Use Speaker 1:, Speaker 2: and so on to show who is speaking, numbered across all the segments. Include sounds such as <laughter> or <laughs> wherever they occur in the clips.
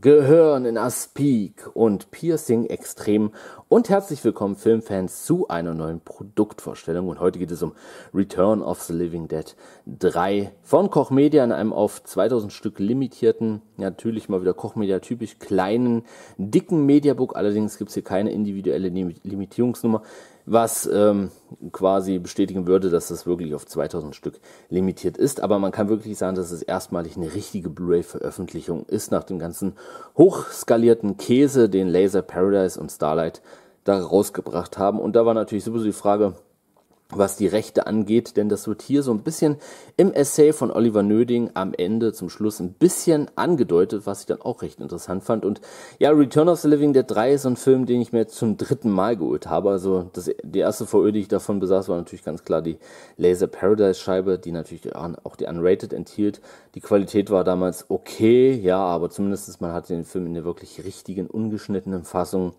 Speaker 1: Gehören in Aspik und Piercing Extrem und herzlich willkommen Filmfans zu einer neuen Produktvorstellung und heute geht es um Return of the Living Dead 3 von Koch Media in einem auf 2000 Stück limitierten, natürlich mal wieder Koch Media typisch kleinen, dicken Mediabook, allerdings gibt es hier keine individuelle Limitierungsnummer was ähm, quasi bestätigen würde, dass das wirklich auf 2000 Stück limitiert ist. Aber man kann wirklich sagen, dass es erstmalig eine richtige Blu-ray-Veröffentlichung ist, nach dem ganzen hochskalierten Käse, den Laser Paradise und Starlight da rausgebracht haben. Und da war natürlich sowieso die Frage, was die Rechte angeht, denn das wird hier so ein bisschen im Essay von Oliver Nöding am Ende zum Schluss ein bisschen angedeutet, was ich dann auch recht interessant fand. Und ja, Return of the Living Dead 3 ist ein Film, den ich mir zum dritten Mal geholt habe. Also das, die erste VÖ, die ich davon besaß, war natürlich ganz klar die Laser Paradise Scheibe, die natürlich auch die Unrated enthielt. Die Qualität war damals okay, ja, aber zumindest man hatte den Film in der wirklich richtigen, ungeschnittenen Fassung.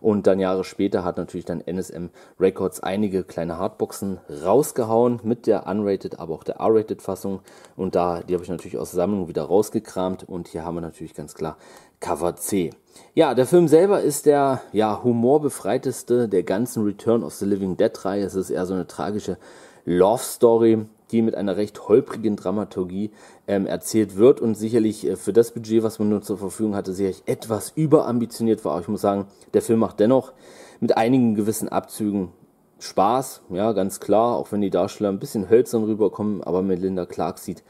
Speaker 1: Und dann Jahre später hat natürlich dann NSM Records einige kleine Hardboxen Boxen rausgehauen mit der Unrated, aber auch der R-Rated Fassung. Und da, die habe ich natürlich aus der Sammlung wieder rausgekramt. Und hier haben wir natürlich ganz klar Cover C. Ja, der Film selber ist der ja, humorbefreiteste der ganzen Return of the Living Dead Reihe. Es ist eher so eine tragische Love Story, die mit einer recht holprigen Dramaturgie ähm, erzählt wird und sicherlich äh, für das Budget, was man nur zur Verfügung hatte, sicherlich etwas überambitioniert war. Aber ich muss sagen, der Film macht dennoch mit einigen gewissen Abzügen Spaß, ja, ganz klar, auch wenn die Darsteller ein bisschen hölzern rüberkommen, aber Melinda Clark sieht,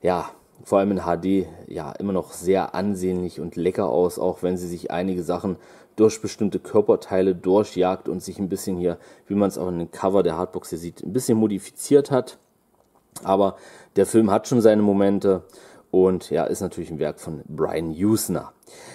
Speaker 1: ja, vor allem in HD, ja, immer noch sehr ansehnlich und lecker aus, auch wenn sie sich einige Sachen durch bestimmte Körperteile durchjagt und sich ein bisschen hier, wie man es auch in den Cover der Hardbox hier sieht, ein bisschen modifiziert hat. Aber der Film hat schon seine Momente und ja, ist natürlich ein Werk von Brian Usner.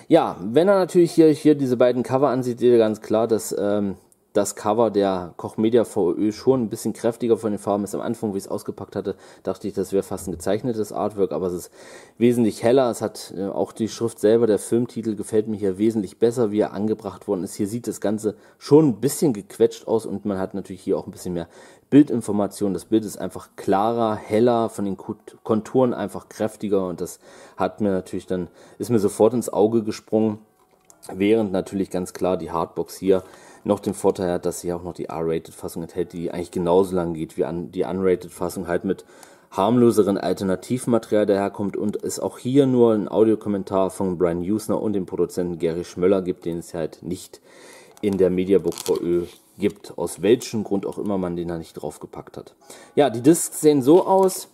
Speaker 1: Ja, wenn er natürlich hier, hier diese beiden Cover ansieht, seht ihr ganz klar, dass ähm, das Cover der Koch Media VÖ schon ein bisschen kräftiger von den Farben ist. Am Anfang, wie ich es ausgepackt hatte, dachte ich, das wäre fast ein gezeichnetes Artwork, aber es ist wesentlich heller. Es hat äh, auch die Schrift selber, der Filmtitel gefällt mir hier wesentlich besser, wie er angebracht worden ist. Hier sieht das Ganze schon ein bisschen gequetscht aus und man hat natürlich hier auch ein bisschen mehr Bildinformation. Das Bild ist einfach klarer, heller, von den Konturen einfach kräftiger und das hat mir natürlich dann, ist mir sofort ins Auge gesprungen. Während natürlich ganz klar die Hardbox hier noch den Vorteil hat, dass sie auch noch die R-Rated-Fassung enthält, die eigentlich genauso lang geht wie an, die Unrated-Fassung, halt mit harmloseren Alternativmaterial daherkommt und es auch hier nur einen Audiokommentar von Brian Usner und dem Produzenten Gary Schmöller gibt, den es halt nicht in der Mediabook VÖ gibt, aus welchem Grund auch immer man den da nicht draufgepackt hat. Ja, die Discs sehen so aus.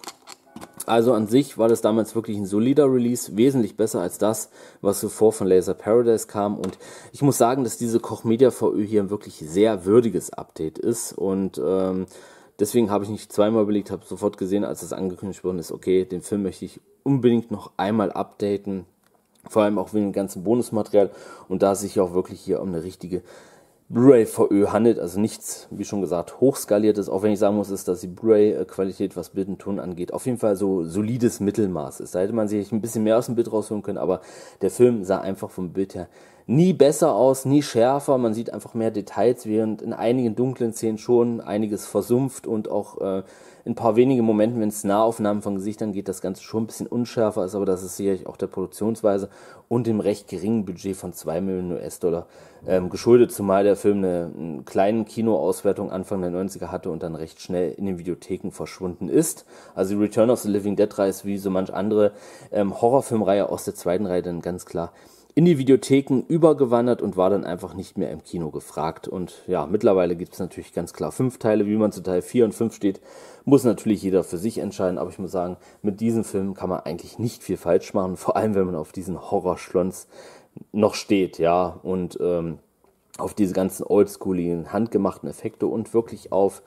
Speaker 1: Also an sich war das damals wirklich ein solider Release, wesentlich besser als das, was zuvor von Laser Paradise kam. Und ich muss sagen, dass diese Koch Media VÖ hier ein wirklich sehr würdiges Update ist. Und ähm, deswegen habe ich nicht zweimal überlegt, habe sofort gesehen, als das angekündigt worden ist, okay, den Film möchte ich unbedingt noch einmal updaten. Vor allem auch wegen dem ganzen Bonusmaterial. Und da es sich auch wirklich hier um eine richtige Blu-ray VÖ handelt, also nichts, wie schon gesagt, hochskaliertes, auch wenn ich sagen muss, ist, dass die Blu-ray-Qualität, was Bild und Ton angeht, auf jeden Fall so solides Mittelmaß ist. Da hätte man sich ein bisschen mehr aus dem Bild rausholen können, aber der Film sah einfach vom Bild her nie besser aus, nie schärfer. Man sieht einfach mehr Details, während in einigen dunklen Szenen schon einiges versumpft und auch äh, in ein paar wenigen Momenten, wenn es Nahaufnahmen von Gesichtern geht, das Ganze schon ein bisschen unschärfer ist. Aber das ist sicherlich auch der Produktionsweise und dem recht geringen Budget von 2 Millionen US-Dollar ähm, geschuldet, zumal der Film eine, eine kleine Kinoauswertung Anfang der 90er hatte und dann recht schnell in den Videotheken verschwunden ist. Also Return of the Living Dead Reihe ist wie so manch andere ähm, Horrorfilmreihe aus der zweiten Reihe dann ganz klar in die Videotheken übergewandert und war dann einfach nicht mehr im Kino gefragt. Und ja, mittlerweile gibt es natürlich ganz klar fünf Teile. Wie man zu Teil 4 und 5 steht, muss natürlich jeder für sich entscheiden. Aber ich muss sagen, mit diesem Film kann man eigentlich nicht viel falsch machen. Vor allem, wenn man auf diesen Horrorschlons noch steht, ja. Und ähm, auf diese ganzen oldschooligen, handgemachten Effekte und wirklich auf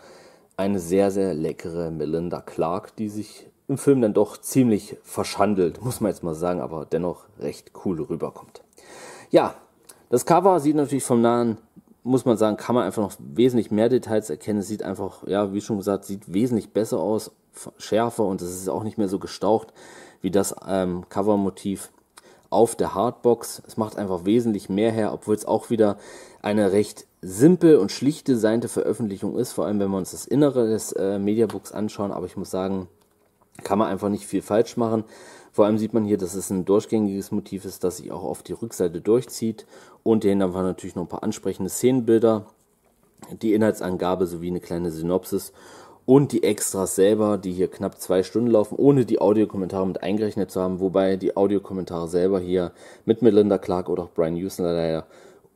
Speaker 1: eine sehr, sehr leckere Melinda Clark, die sich im Film dann doch ziemlich verschandelt, muss man jetzt mal sagen, aber dennoch recht cool rüberkommt. Ja, das Cover sieht natürlich vom Nahen, muss man sagen, kann man einfach noch wesentlich mehr Details erkennen. Es sieht einfach, ja, wie schon gesagt, sieht wesentlich besser aus, schärfer und es ist auch nicht mehr so gestaucht wie das ähm, Covermotiv auf der Hardbox. Es macht einfach wesentlich mehr her, obwohl es auch wieder eine recht simpel und schlicht designte Veröffentlichung ist, vor allem wenn wir uns das Innere des äh, Mediabooks anschauen. Aber ich muss sagen, kann man einfach nicht viel falsch machen. Vor allem sieht man hier, dass es ein durchgängiges Motiv ist, das sich auch auf die Rückseite durchzieht. Und dahinter waren natürlich noch ein paar ansprechende Szenenbilder, die Inhaltsangabe sowie eine kleine Synopsis und die Extras selber, die hier knapp zwei Stunden laufen, ohne die Audiokommentare mit eingerechnet zu haben, wobei die Audiokommentare selber hier mit Melinda Clark oder auch Brian Houston leider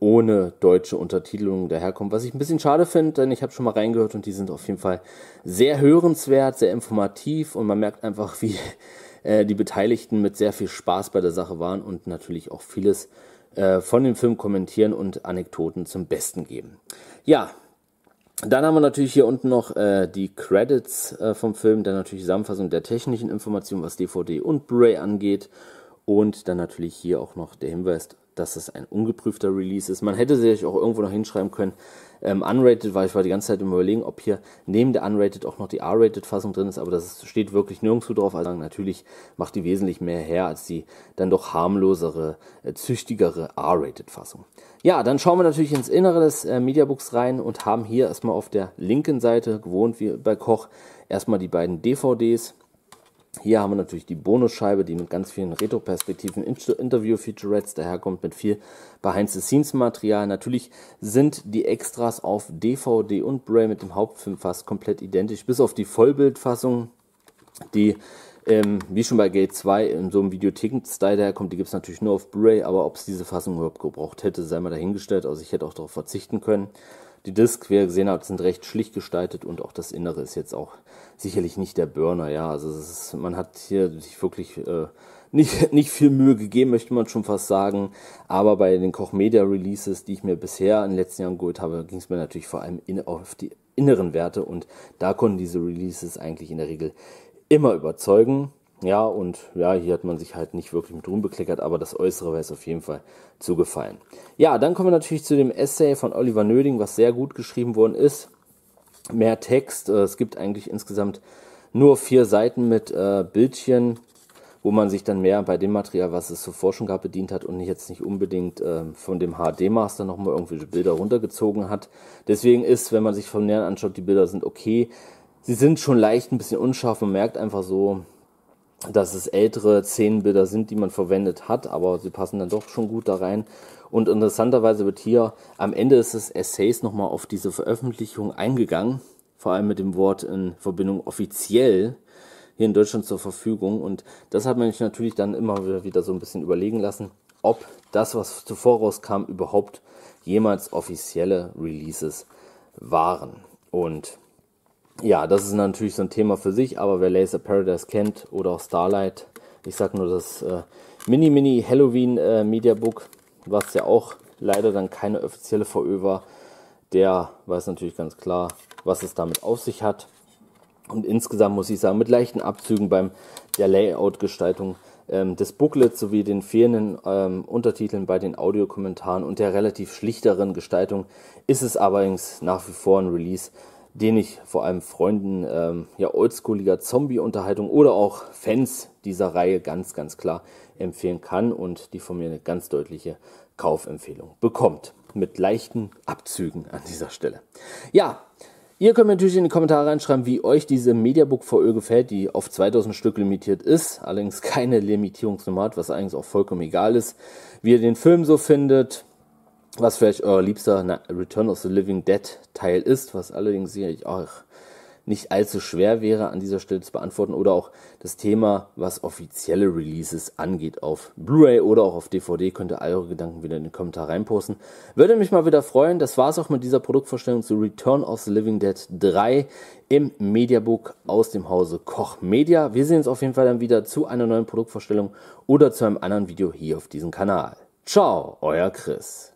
Speaker 1: ohne deutsche Untertitelung daherkommt, was ich ein bisschen schade finde, denn ich habe schon mal reingehört und die sind auf jeden Fall sehr hörenswert, sehr informativ und man merkt einfach, wie <laughs> äh, die Beteiligten mit sehr viel Spaß bei der Sache waren und natürlich auch vieles äh, von dem Film kommentieren und Anekdoten zum Besten geben. Ja, dann haben wir natürlich hier unten noch äh, die Credits äh, vom Film, dann natürlich Zusammenfassung der technischen Informationen, was DVD und Blu-ray angeht. Und dann natürlich hier auch noch der Hinweis dass es ein ungeprüfter Release ist. Man hätte sich auch irgendwo noch hinschreiben können, ähm, Unrated, weil ich war die ganze Zeit im Überlegen, ob hier neben der Unrated auch noch die R-Rated-Fassung drin ist, aber das steht wirklich nirgendwo drauf. Also natürlich macht die wesentlich mehr her als die dann doch harmlosere, äh, züchtigere R-Rated-Fassung. Ja, dann schauen wir natürlich ins Innere des äh, Mediabooks rein und haben hier erstmal auf der linken Seite, gewohnt wie bei Koch, erstmal die beiden DVDs hier haben wir natürlich die Bonusscheibe, die mit ganz vielen Retro-Perspektiven, Interview-Featurettes daherkommt, mit viel Behind-the-Scenes-Material. Natürlich sind die Extras auf DVD und Blu-ray mit dem Hauptfilm fast komplett identisch, bis auf die Vollbildfassung, die ähm, wie schon bei Gate 2 in so einem Videotheken-Style daherkommt. Die gibt es natürlich nur auf Blu-ray, aber ob es diese Fassung überhaupt gebraucht hätte, sei mal dahingestellt. Also ich hätte auch darauf verzichten können. Die Disc, wie ihr gesehen habt, sind recht schlicht gestaltet und auch das Innere ist jetzt auch sicherlich nicht der Burner, ja. Also ist, man hat hier sich wirklich äh, nicht, <laughs> nicht viel Mühe gegeben, möchte man schon fast sagen. Aber bei den Koch Media Releases, die ich mir bisher in den letzten Jahren geholt habe, ging es mir natürlich vor allem in, auf die inneren Werte und da konnten diese Releases eigentlich in der Regel immer überzeugen. Ja, und ja, hier hat man sich halt nicht wirklich mit Ruhm bekleckert, aber das Äußere wäre es auf jeden Fall zugefallen. Ja, dann kommen wir natürlich zu dem Essay von Oliver Nöding, was sehr gut geschrieben worden ist. Mehr Text, äh, es gibt eigentlich insgesamt nur vier Seiten mit äh, Bildchen, wo man sich dann mehr bei dem Material, was es zuvor schon gab, bedient hat und jetzt nicht unbedingt äh, von dem HD-Master nochmal irgendwelche Bilder runtergezogen hat. Deswegen ist, wenn man sich vom Nähern anschaut, die Bilder sind okay. Sie sind schon leicht ein bisschen unscharf, man merkt einfach so, dass es ältere Szenenbilder sind, die man verwendet hat, aber sie passen dann doch schon gut da rein. Und interessanterweise wird hier am Ende des Essays nochmal auf diese Veröffentlichung eingegangen, vor allem mit dem Wort in Verbindung offiziell hier in Deutschland zur Verfügung. Und das hat man mich natürlich dann immer wieder so ein bisschen überlegen lassen, ob das, was zuvor rauskam, überhaupt jemals offizielle Releases waren. Und ja, das ist natürlich so ein Thema für sich, aber wer Laser Paradise kennt oder auch Starlight, ich sag nur das äh, Mini-Mini-Halloween äh, Media Book, was ja auch leider dann keine offizielle VÖ war, der weiß natürlich ganz klar, was es damit auf sich hat. Und insgesamt muss ich sagen, mit leichten Abzügen beim der Layout-Gestaltung ähm, des Booklets sowie den fehlenden ähm, Untertiteln bei den Audiokommentaren und der relativ schlichteren Gestaltung ist es allerdings nach wie vor ein Release, den ich vor allem Freunden ähm, ja, oldschooliger Zombie-Unterhaltung oder auch Fans dieser Reihe ganz, ganz klar empfehlen kann und die von mir eine ganz deutliche Kaufempfehlung bekommt. Mit leichten Abzügen an dieser Stelle. Ja, Ihr könnt mir natürlich in die Kommentare reinschreiben, wie euch diese Mediabook VÖ gefällt, die auf 2000 Stück limitiert ist. Allerdings keine Limitierungsnummer hat, was eigentlich auch vollkommen egal ist. Wie ihr den Film so findet, was vielleicht euer liebster na, Return of the Living Dead Teil ist, was allerdings sicherlich auch nicht allzu schwer wäre, an dieser Stelle zu beantworten, oder auch das Thema, was offizielle Releases angeht, auf Blu-ray oder auch auf DVD, könnt ihr all eure Gedanken wieder in den Kommentar reinposten. Würde mich mal wieder freuen. Das war es auch mit dieser Produktvorstellung zu Return of the Living Dead 3 im Mediabook aus dem Hause Koch Media. Wir sehen uns auf jeden Fall dann wieder zu einer neuen Produktvorstellung oder zu einem anderen Video hier auf diesem Kanal. Ciao, euer Chris.